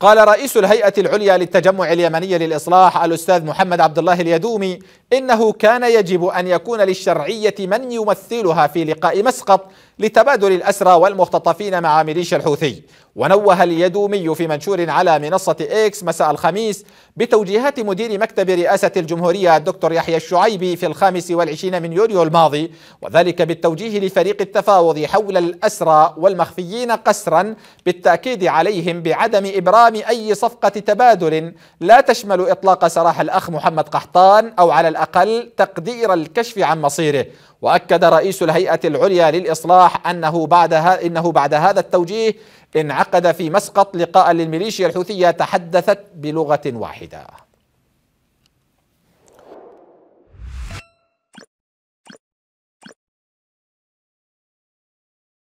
قال رئيس الهيئة العليا للتجمع اليمني للإصلاح الأستاذ محمد عبد الله اليدومي إنه كان يجب أن يكون للشرعية من يمثلها في لقاء مسقط لتبادل الأسرى والمختطفين مع ميليشيا الحوثي ونوه اليدومي في منشور على منصة إكس مساء الخميس بتوجيهات مدير مكتب رئاسة الجمهورية الدكتور يحيى الشعيبي في الخامس والعشرين من يوليو الماضي وذلك بالتوجيه لفريق التفاوض حول الأسرى والمخفيين قسرا بالتأكيد عليهم بعدم إبراز إقرام أي صفقة تبادل لا تشمل إطلاق سراح الأخ محمد قحطان أو على الأقل تقدير الكشف عن مصيره وأكد رئيس الهيئة العليا للإصلاح أنه بعد, إنه بعد هذا التوجيه انعقد في مسقط لقاء للميليشيا الحوثية تحدثت بلغة واحدة